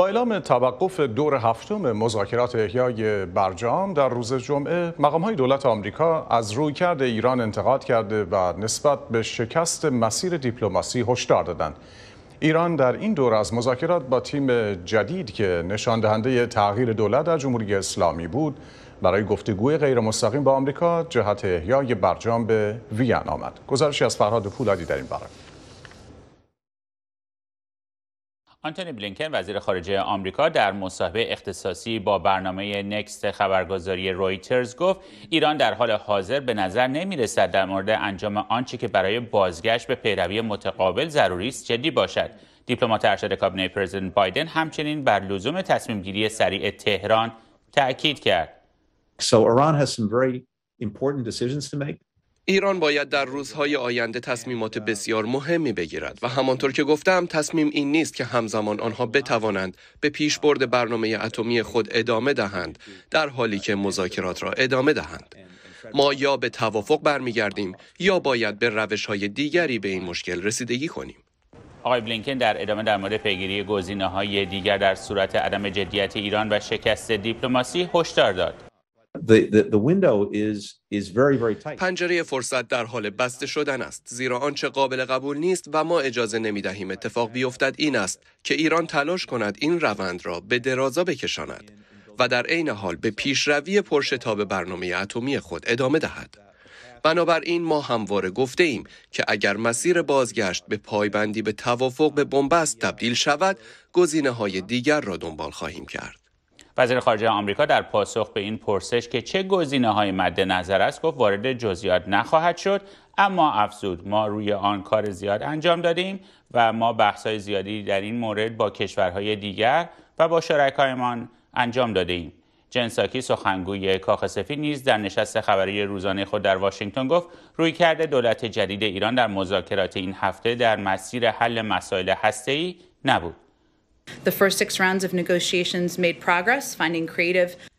با اعلام توقف دور هفتم مذاکرات احیای برجام در روز جمعه مقام های دولت آمریکا از روی رویکرد ایران انتقاد کرده و نسبت به شکست مسیر دیپلماسی هشدار دادند ایران در این دور از مذاکرات با تیم جدید که نشان دهنده تغییر دولت در جمهوری اسلامی بود برای گفتگوی غیر مستقیم با آمریکا جهت احیای برجام به وین آمد گزارشی از فرهاد پولادی در این باره آنتونی بلینکن وزیر خارجه آمریکا در مصاحبه اختصاصی با برنامه نکست خبرگزاری رویترز گفت ایران در حال حاضر به نظر نمی رسد در مورد انجام آنچه که برای بازگشت به پیروی متقابل ضروری است جدی باشد دیپلمات ارشد کابینه پرزیدنت بایدن همچنین بر لزوم تصمیم گیری سریع تهران تاکید کرد so important decisions to make ایران باید در روزهای آینده تصمیمات بسیار مهمی بگیرد و همانطور که گفتم تصمیم این نیست که همزمان آنها بتوانند به پیشبرد برنامه اتمی خود ادامه دهند در حالی که مذاکرات را ادامه دهند ما یا به توافق برمیگردیم یا باید به روش های دیگری به این مشکل رسیدگی کنیم آقای بلینکن در ادامه در مورد پیگیری گزینه های دیگر در صورت عدم جدیت ایران و شکست دیپلماسی هشدار داد پنجره فرصت در حال بسته شدن است زیرا آنچه قابل قبول نیست و ما اجازه نمی دهیم اتفاق بیفتد این است که ایران تلاش کند این روند را به درازا بکشاند و در عین حال به پیشروی پرشتاب برنامه اتمی خود ادامه دهد بنابراین ما همواره گفته ایم که اگر مسیر بازگشت به پایبندی به توافق به بنبست تبدیل شود گزینه های دیگر را دنبال خواهیم کرد وزیر خارجه آمریکا در پاسخ به این پرسش که چه گزینه های مد نظر است گفت وارد جزئیات نخواهد شد اما افزود ما روی آن کار زیاد انجام دادیم و ما بحث زیادی در این مورد با کشورهای دیگر و با شرکایمان انجام داده جنساکی سخنگوی کاخ سفید نیز در نشست خبری روزانه خود در واشنگتن گفت روی کرده دولت جدید ایران در مذاکرات این هفته در مسیر حل مسائل هسته‌ای نبود.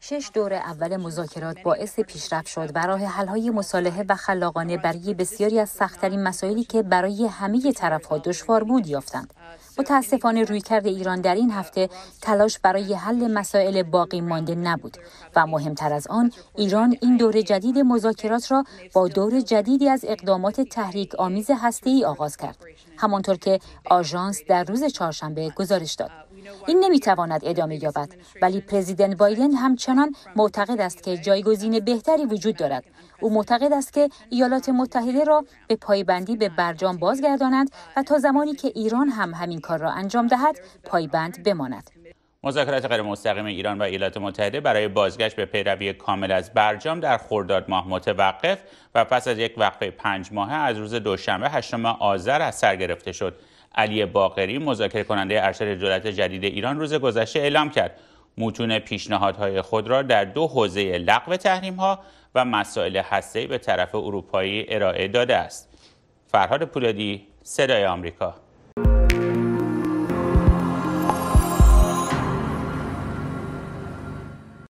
شش دور اول مذاکرات باعث پیشرفت شد و راه حل‌های مصالحه و خلاقانه برای بسیاری از سختترین مسائلی که برای همه طرفها دشوار بود یافتند. متاسفانه رویکرد ایران در این هفته تلاش برای حل مسائل باقی مانده نبود و مهمتر از آن ایران این دور جدید مذاکرات را با دور جدیدی از اقدامات تحریک آمیز هسته‌ای آغاز کرد. همانطور که آژانس در روز چهارشنبه گزارش داد. این نمیتواند ادامه یابد ولی پرزیدنت بایدن همچنان معتقد است که جایگزین بهتری وجود دارد او معتقد است که ایالات متحده را به پایبندی به برجام بازگردانند و تا زمانی که ایران هم همین کار را انجام دهد پایبند بماند مذاکرات غیر مستقیم ایران و ایالات متحده برای بازگشت به پیروی کامل از برجام در خرداد ماه متوقف و پس از یک وقفه پنج ماهه از روز دوشنبه هشتم آذر از سر گرفته شد علی باقری مذاکره کننده ارشد دولت جدید ایران روز گذشته اعلام کرد متون پیشنهادهای خود را در دو حوزه لغو ها و مسائل هسته به طرف اروپایی ارائه داده است. فرهاد پولادی، صدای آمریکا